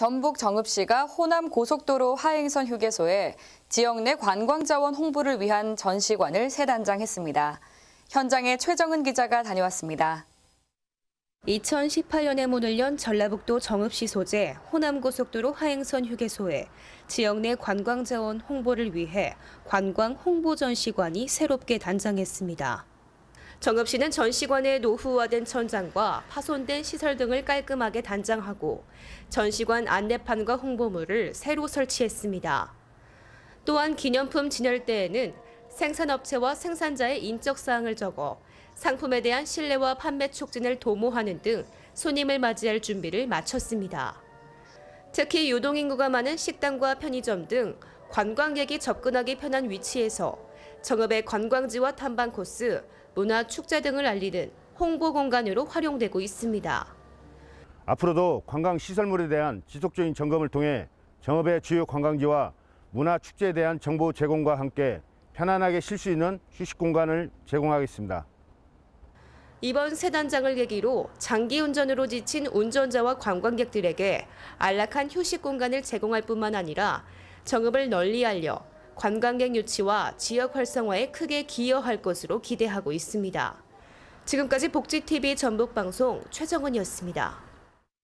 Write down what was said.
전북 정읍시가 호남 고속도로 하행선 휴게소에 지역 내 관광자원 홍보를 위한 전시관을 새 단장했습니다. 현장에 최정은 기자가 다녀왔습니다. 2018년에 문을 연 전라북도 정읍시 소재 호남고속도로 하행선 휴게소에 지역 내 관광자원 홍보를 위해 관광 홍보 전시관이 새롭게 단장했습니다. 정읍 씨는 전시관의 노후화된 천장과 파손된 시설 등을 깔끔하게 단장하고 전시관 안내판과 홍보물을 새로 설치했습니다. 또한 기념품 진열대에는 생산업체와 생산자의 인적 사항을 적어 상품에 대한 신뢰와 판매 촉진을 도모하는 등 손님을 맞이할 준비를 마쳤습니다. 특히 유동인구가 많은 식당과 편의점 등 관광객이 접근하기 편한 위치에서 청읍의 관광지와 탐방 코스, 문화 축제 등을 알리는 홍보 공간으로 활용되고 있습니다. 앞으로도 관광 시설물에 대한 지속적인 점검을 통해 정읍의 주요 관광지와 문화 축제에 대한 정보 제공과 함께 편안하게 쉴 수 있는 휴식 공간을 제공하겠습니다. 이번 새 단장을 계기로 장기 운전으로 지친 운전자와 관광객들에게 안락한 휴식 공간을 제공할 뿐만 아니라 정읍을 널리 알려 관광객 유치와 지역 활성화에 크게 기여할 것으로 기대하고 있습니다. 지금까지 복지TV 전북방송 최정은이었습니다.